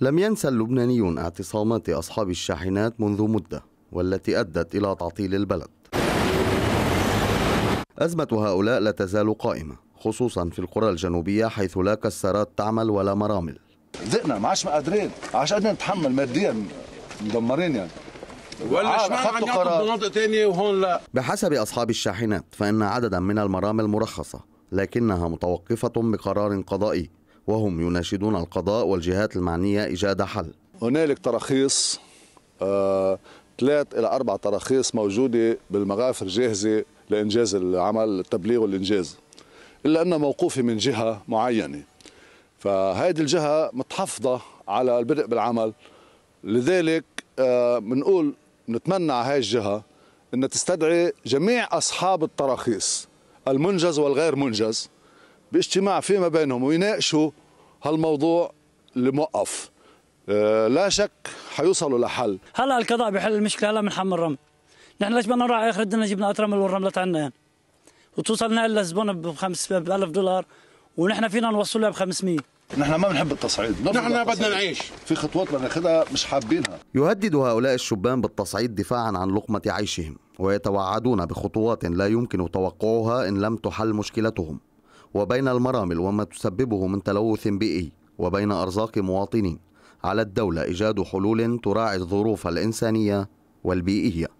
لم ينسى اللبنانيون اعتصامات أصحاب الشاحنات منذ مدة والتي أدت إلى تعطيل البلد أزمة هؤلاء لا تزال قائمة خصوصا في القرى الجنوبية حيث لا كسرات تعمل ولا مرامل زئنا ما عادش قادرين عادش قادرين نتحمل ماديا مدمرين يعني ولا اشمعنى ثانيه وهون لا بحسب اصحاب الشاحنات فان عددا من المرامل مرخصه لكنها متوقفه بقرار قضائي وهم يناشدون القضاء والجهات المعنية إيجاد حل هنالك تراخيص آه، ثلاث إلى أربع تراخيص موجودة بالمغافر جاهزة لإنجاز العمل التبليغ والإنجاز إلا أنها موقوفة من جهة معينة فهذه الجهة متحفظة على البدء بالعمل لذلك بنقول آه، نتمنى على هذه الجهة أن تستدعي جميع أصحاب التراخيص المنجز والغير منجز باجتماع فيما بينهم ويناقشوا هالموضوع اللي موقف آه، لا شك حيوصلوا لحل هلا القضاء بحل المشكله هلا بنحمل الرمل نحن ليش بدنا نروح اخر الدنيا جبنا اترمل والرمله تاعنا يعني. وتوصلنا لزبون ب 5000 دولار ونحن فينا نوصلها ب 500 نحن ما بنحب التصعيد نحن بدنا نعيش في خطوات بدنا ناخذها مش حابينها يهدد هؤلاء الشبان بالتصعيد دفاعا عن لقمة عيشهم ويتوعدون بخطوات لا يمكن توقعها إن لم تحل مشكلتهم وبين المرامل وما تسببه من تلوث بيئي وبين أرزاق مواطنين على الدولة إيجاد حلول تراعي الظروف الإنسانية والبيئية